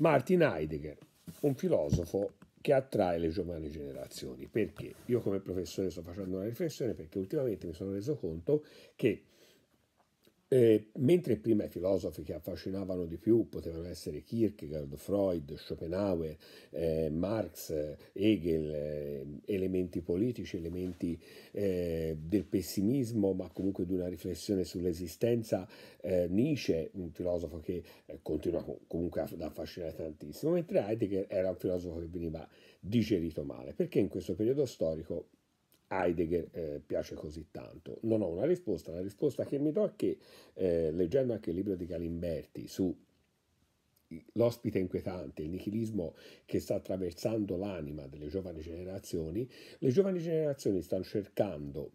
Martin Heidegger, un filosofo che attrae le giovani generazioni. Perché? Io come professore sto facendo una riflessione perché ultimamente mi sono reso conto che e eh, mentre prima i filosofi che affascinavano di più potevano essere Kierkegaard, Freud, Schopenhauer, eh, Marx, Hegel, eh, elementi politici, elementi eh, del pessimismo, ma comunque di una riflessione sull'esistenza, eh, Nietzsche, un filosofo che eh, continua comunque ad affascinare tantissimo, mentre Heidegger era un filosofo che veniva digerito male, perché in questo periodo storico Heidegger eh, piace così tanto? Non ho una risposta, la risposta che mi do è che eh, leggendo anche il libro di Galimberti su l'ospite inquietante, il nichilismo che sta attraversando l'anima delle giovani generazioni, le giovani generazioni stanno cercando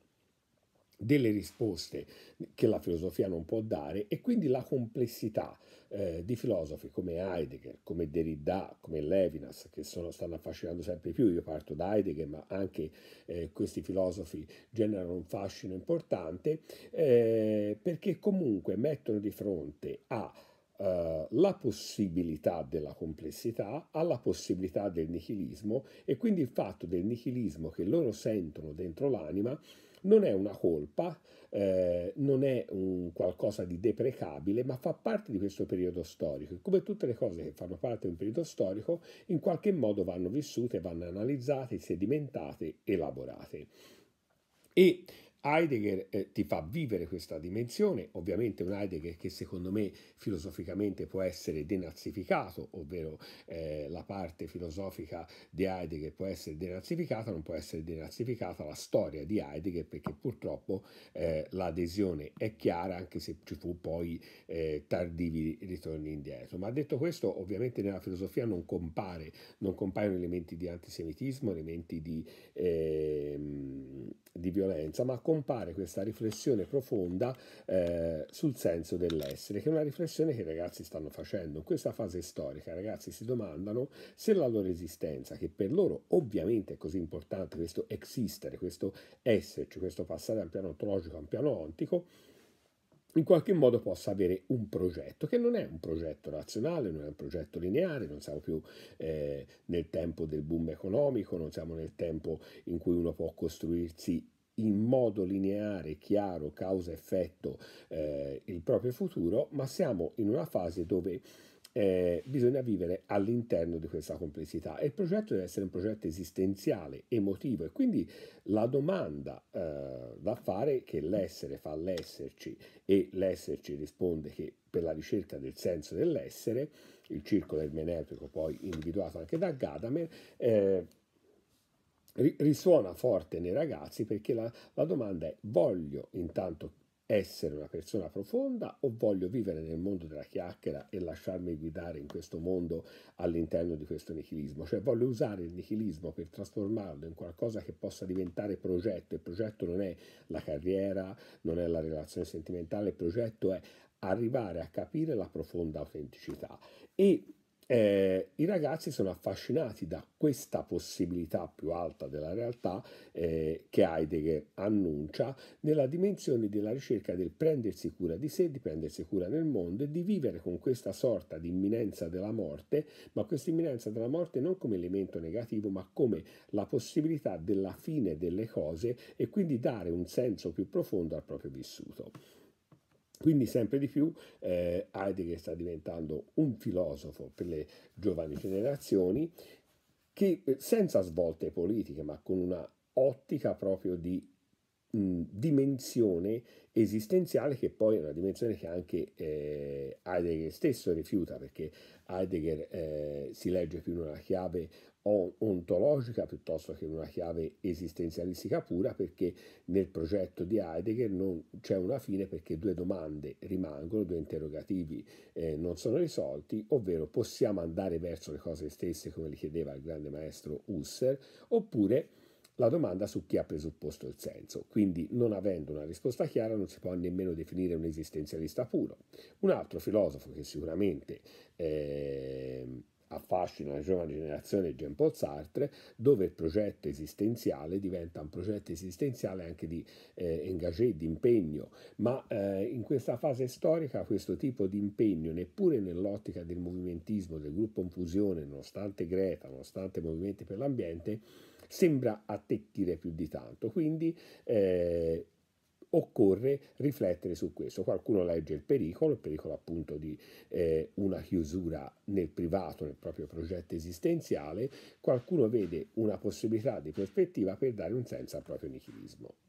delle risposte che la filosofia non può dare e quindi la complessità eh, di filosofi come Heidegger, come Derrida, come Levinas, che sono, stanno affascinando sempre più, io parto da Heidegger, ma anche eh, questi filosofi generano un fascino importante, eh, perché comunque mettono di fronte a eh, la possibilità della complessità alla possibilità del nichilismo e quindi il fatto del nichilismo che loro sentono dentro l'anima non è una colpa, eh, non è un qualcosa di deprecabile, ma fa parte di questo periodo storico. E come tutte le cose che fanno parte di un periodo storico, in qualche modo vanno vissute, vanno analizzate, sedimentate, elaborate. E Heidegger eh, ti fa vivere questa dimensione, ovviamente un Heidegger che secondo me filosoficamente può essere denazificato, ovvero eh, la parte filosofica di Heidegger può essere denazificata, non può essere denazificata la storia di Heidegger perché purtroppo eh, l'adesione è chiara anche se ci fu poi eh, tardivi ritorni indietro. Ma detto questo ovviamente nella filosofia non, compare, non compaiono elementi di antisemitismo, elementi di, ehm, di violenza, ma compare questa riflessione profonda eh, sul senso dell'essere, che è una riflessione che i ragazzi stanno facendo. In questa fase storica i ragazzi si domandano se la loro esistenza, che per loro ovviamente è così importante, questo esistere, questo esserci, cioè questo passare dal piano ontologico al piano ontico, in qualche modo possa avere un progetto, che non è un progetto razionale, non è un progetto lineare, non siamo più eh, nel tempo del boom economico, non siamo nel tempo in cui uno può costruirsi in modo lineare, chiaro, causa-effetto eh, il proprio futuro, ma siamo in una fase dove eh, bisogna vivere all'interno di questa complessità e il progetto deve essere un progetto esistenziale, emotivo e quindi la domanda eh, da fare che l'essere fa l'esserci e l'esserci risponde che per la ricerca del senso dell'essere, il circolo ermeneutico poi individuato anche da Gadamer, eh, risuona forte nei ragazzi perché la, la domanda è voglio intanto essere una persona profonda o voglio vivere nel mondo della chiacchiera e lasciarmi guidare in questo mondo all'interno di questo nichilismo? Cioè voglio usare il nichilismo per trasformarlo in qualcosa che possa diventare progetto. e progetto non è la carriera, non è la relazione sentimentale, il progetto è arrivare a capire la profonda autenticità e eh, I ragazzi sono affascinati da questa possibilità più alta della realtà eh, che Heidegger annuncia nella dimensione della ricerca del prendersi cura di sé, di prendersi cura nel mondo e di vivere con questa sorta di imminenza della morte, ma questa imminenza della morte non come elemento negativo, ma come la possibilità della fine delle cose e quindi dare un senso più profondo al proprio vissuto. Quindi sempre di più eh, Heidegger sta diventando un filosofo per le giovani generazioni che eh, senza svolte politiche, ma con una ottica proprio di dimensione esistenziale che poi è una dimensione che anche eh, Heidegger stesso rifiuta perché Heidegger eh, si legge più in una chiave ontologica piuttosto che in una chiave esistenzialistica pura perché nel progetto di Heidegger non c'è una fine perché due domande rimangono, due interrogativi eh, non sono risolti, ovvero possiamo andare verso le cose stesse come li chiedeva il grande maestro Husserl oppure la domanda su chi ha presupposto il senso, quindi non avendo una risposta chiara non si può nemmeno definire un esistenzialista puro. Un altro filosofo che sicuramente eh, affascina la giovane generazione di Jean-Paul Sartre, dove il progetto esistenziale diventa un progetto esistenziale anche di eh, engagé, di impegno, ma eh, in questa fase storica questo tipo di impegno, neppure nell'ottica del movimentismo, del gruppo in fusione, nonostante Greta, nonostante i movimenti per l'ambiente, sembra attecchire più di tanto. Quindi eh, occorre riflettere su questo. Qualcuno legge il pericolo, il pericolo appunto di eh, una chiusura nel privato, nel proprio progetto esistenziale, qualcuno vede una possibilità di prospettiva per dare un senso al proprio nichilismo.